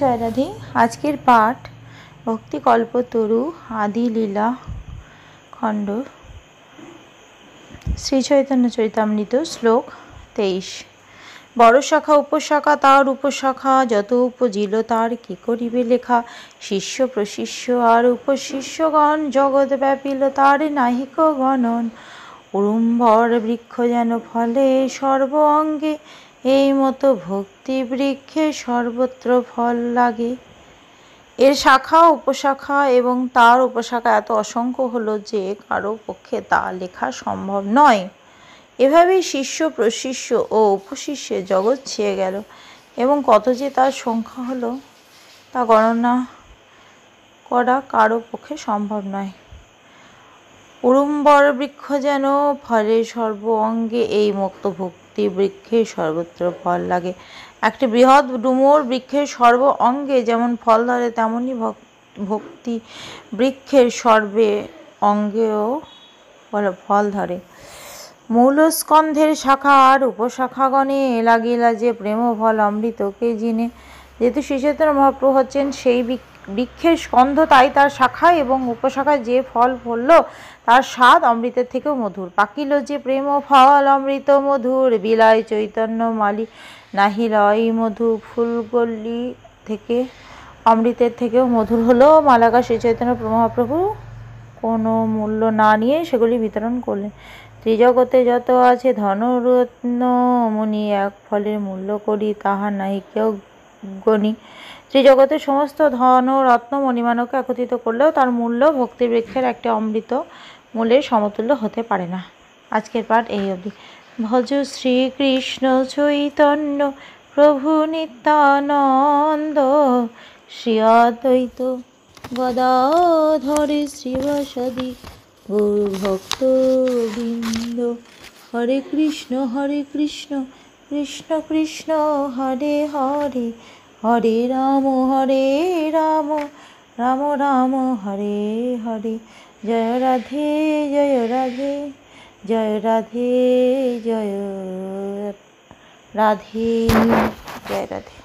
জয় আজকের পাঠ ভক্তি কল্পতরু আদি লীলা খণ্ড শ্রী চৈতন্য চরিতামৃত শ্লোক তেইশ বড় শাখা উপশাখা তার উপশাখা যত উপজিল তার কি করিবে লেখা শিষ্য প্রশিষ্য আর উপশিষ্যগণ জগৎ ব্যাপিল তার নাহিক গণন উড়ুম্বর বৃক্ষ যেন ফলে সর্ব অঙ্গে এই মতো ভক্তি বৃক্ষে সর্বত্র ফল লাগে এর শাখা উপশাখা এবং তার উপশাখা এত অসংখ্য হলো যে কারো পক্ষে তা লেখা সম্ভব নয় এভাবেই শিষ্য প্রশিষ্য ও উপশিষ্যে জগৎ ছেয়ে গেল এবং কত যে তার সংখ্যা হলো তা গণনা করা কারো পক্ষে সম্ভব নয় উড়ুম্বর বৃক্ষ যেন ফলে সর্ব অঙ্গে এই মুক্তভুক্ত একটি বৃক্ষে সর্বত্র ফল লাগে একটি বৃহৎ ডুমোর বৃক্ষের সর্ব অঙ্গে যেমন ফল ধরে তেমনই ভক্তি বৃক্ষের সর্বে অঙ্গেও বলো ফল ধরে মূলস্কন্ধের শাখা আর উপশাখাগণে লাগিলা যে প্রেম ফল অমৃতকে জিনে যেহেতু শ্রীচেতন মহাপ্রভু হচ্ছেন সেই বৃক্ষ বৃক্ষের স্কন্ধ তাই তার শাখায় এবং উপশাখায় যে ফল ফলল তার স্বাদ অমৃতের থেকেও মধুর পাকিল যে প্রেম ফল অমৃত মধুর বিলায় চৈতন্য মালি নাহি লয় মধু ফুলগলি থেকে অমৃতের থেকেও মধুর হলো মালাকা শ্রী চৈতন্য মহাপ্রভু কোনো মূল্য না নিয়ে সেগুলি বিতরণ করলেন ত্রিজগতে যত আছে ধনরত্ন মুনি এক ফলের মূল্য করি তাহা নাই কেউ গণি শ্রীজগতের সমস্ত ধন ও রত্ন মণিমানকে একত্রিত করলেও তার মূল্য ভক্তিবৃক্ষের একটি অমৃত মূলের সমতুল্য হতে পারে না আজকের পাঠ এই অবধি ভজ শ্রীকৃষ্ণ চৈতন্য প্রভু নিত্যানন্দ শ্রী অদ্বৈত গদাধরে শ্রীবাসদি গুরু বৃন্দ হরে কৃষ্ণ হরে কৃষ্ণ কৃষ্ণ কৃষ্ণ হরে হরে হরে রাম হরে রাম রাম রাম হরে হরে জয় রাধে জয় রাধে জয় রাধে জয় রাধে জয় রাধে